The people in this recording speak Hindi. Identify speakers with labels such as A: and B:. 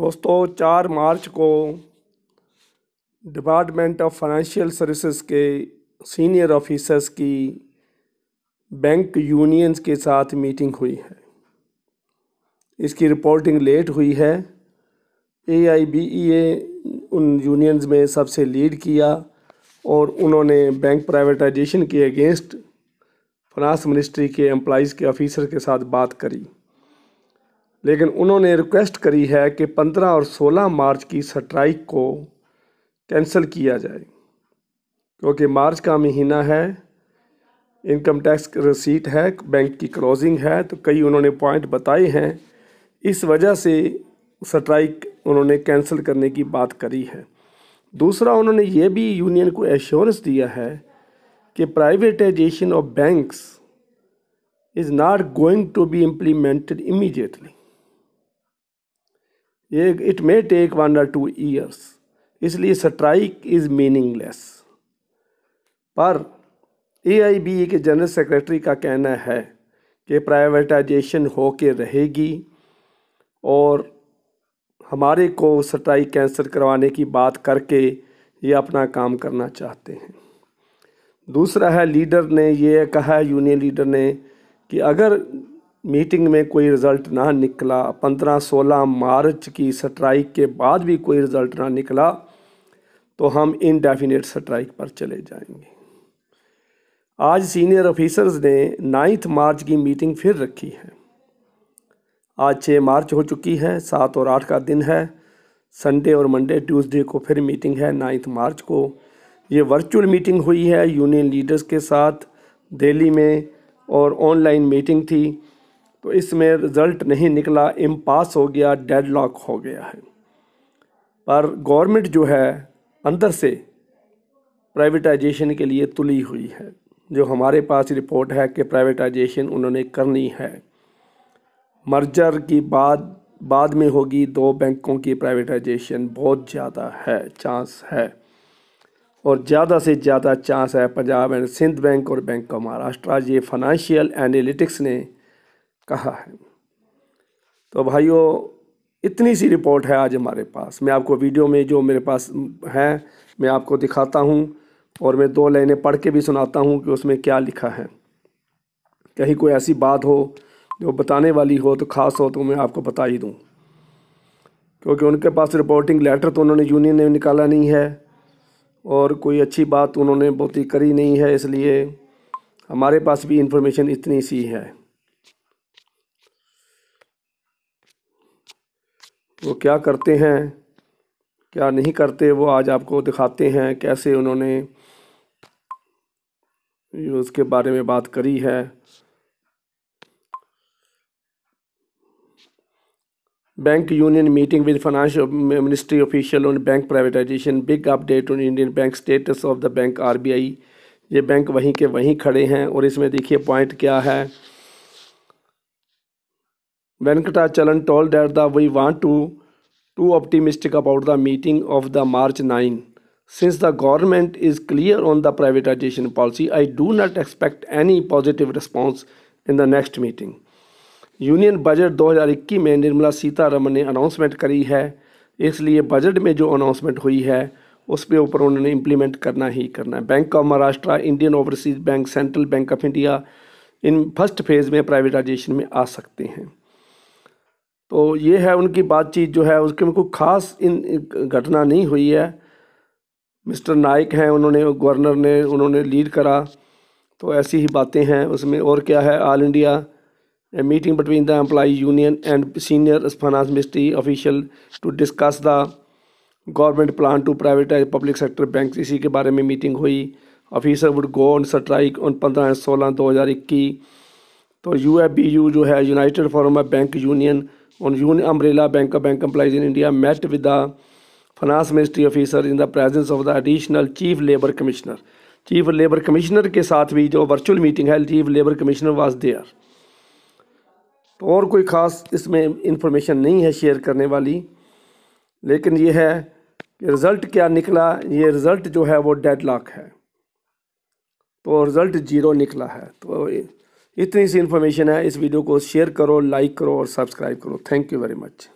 A: दोस्तों चार मार्च को डिपार्टमेंट ऑफ फाइनेंशियल सर्विसेज के सीनियर ऑफिसर्स की बैंक यूनियंस के साथ मीटिंग हुई है इसकी रिपोर्टिंग लेट हुई है ए आई बी ई ए उन यूनियंस में सबसे लीड किया और उन्होंने बैंक प्राइवेटाइजेशन के अगेंस्ट फाइनेंस मिनिस्ट्री के एम्प्लॉज़ के ऑफिसर के साथ बात करी लेकिन उन्होंने रिक्वेस्ट करी है कि 15 और 16 मार्च की स्ट्राइक को कैंसिल किया जाए क्योंकि मार्च का महीना है इनकम टैक्स रसीट है बैंक की क्लोजिंग है तो कई उन्होंने पॉइंट बताए हैं इस वजह से स्ट्राइक उन्होंने कैंसिल करने की बात करी है दूसरा उन्होंने ये भी यूनियन को एश्योरेंस दिया है कि privatisation of banks is not going to be implemented immediately it may take one or two years इसलिए स्ट्राइक इज़ मीनिंगलेस पर ए e के जनरल सेक्रेटरी का कहना है कि प्राइवेटाइजेशन हो के रहेगी और हमारे को स्ट्राइक कैंसिल करवाने की बात करके ये अपना काम करना चाहते हैं दूसरा है लीडर ने ये कहा यूनियन लीडर ने कि अगर मीटिंग में कोई रिज़ल्ट ना निकला पंद्रह सोलह मार्च की स्ट्राइक के बाद भी कोई रिज़ल्ट ना निकला तो हम इनडेफिनेट स्ट्राइक पर चले जाएंगे आज सीनियर ऑफिसर्स ने नाइन्थ मार्च की मीटिंग फिर रखी है आज छः मार्च हो चुकी है सात और आठ का दिन है संडे और मंडे ट्यूसडे को फिर मीटिंग है नाइन्थ मार्च को ये वर्चुअल मीटिंग हुई है यूनियन लीडर्स के साथ दिल्ली में और ऑनलाइन मीटिंग थी तो इसमें रिज़ल्ट नहीं निकला इम पास हो गया डेड लॉक हो गया है पर गवर्नमेंट जो है अंदर से प्राइवेटाइजेशन के लिए तुली हुई है जो हमारे पास रिपोर्ट है कि प्राइवेटाइजेशन उन्होंने करनी है मर्जर की बाद बाद में होगी दो बैंकों की प्राइवेटाइजेशन बहुत ज़्यादा है चांस है और ज़्यादा से ज़्यादा चांस है पंजाब एंड सिंध बैंक और बैंक ऑफ महाराष्ट्र ये फाइनेंशियल एनालिटिक्स ने कहा है तो भाइयों इतनी सी रिपोर्ट है आज हमारे पास मैं आपको वीडियो में जो मेरे पास है मैं आपको दिखाता हूँ और मैं दो लाइनें पढ़ के भी सुनाता हूँ कि उसमें क्या लिखा है कहीं कोई ऐसी बात हो जो बताने वाली हो तो ख़ास हो तो मैं आपको बता ही दूँ क्योंकि उनके पास रिपोर्टिंग लेटर तो उन्होंने यूनियन ने निकाला नहीं है और कोई अच्छी बात उन्होंने बहुत ही करी नहीं है इसलिए हमारे पास भी इंफॉर्मेशन इतनी सी है वो क्या करते हैं क्या नहीं करते वो आज आपको दिखाते हैं कैसे उन्होंने उसके बारे में बात करी है bank union meeting with financial ministry official on bank privatisation big update on Indian bank status of the bank RBI ये बैंक वहीं के वहीं खड़े हैं और इसमें देखिए पॉइंट क्या है Venkatachalan told that the, we want to too optimistic about the meeting of the March 9. Since the government is clear on the privatization policy, I do not expect any positive response in the next meeting. Union budget 2021 में निर्मला सीतारमन ने अनाउंसमेंट करी है इसलिए बजट में जो अनाउंसमेंट हुई है उसके ऊपर उन्होंने इम्प्लीमेंट करना ही करना है bank of Maharashtra Indian overseas bank central bank of India in first phase में प्राइवेटाइजेशन में आ सकते हैं तो ये है उनकी बातचीत जो है उसके में कोई ख़ास इन घटना नहीं हुई है मिस्टर नाइक हैं उन्होंने गवर्नर ने उन्होंने लीड करा तो ऐसी ही बातें हैं उसमें और क्या है all India a meeting between the employee union and senior finance ministry official to discuss the government plan to privatise public sector bank इसी के बारे में मीटिंग हुई officer would go on strike on पंद्रह सोलह दो हज़ार इक्कीस तो यू एफ बी यू जो है united forum of bank union on UN umbrella Bank of Bank Employees in India met with the Finance Ministry officer in the presence of the additional Chief Labor Commissioner. Chief labour commissioner के साथ भी जो वर्चुअल मीटिंग है chief labour commissioner was there तो और कोई ख़ास इसमें इंफॉर्मेशन नहीं है शेयर करने वाली लेकिन ये है कि रिज़ल्ट क्या निकला ये रिज़ल्ट जो है वो डेड लॉक है तो रिज़ल्ट जीरो निकला है तो इतनी सी इन्फॉर्मेशन है इस वीडियो को शेयर करो लाइक करो और सब्सक्राइब करो थैंक यू वेरी मच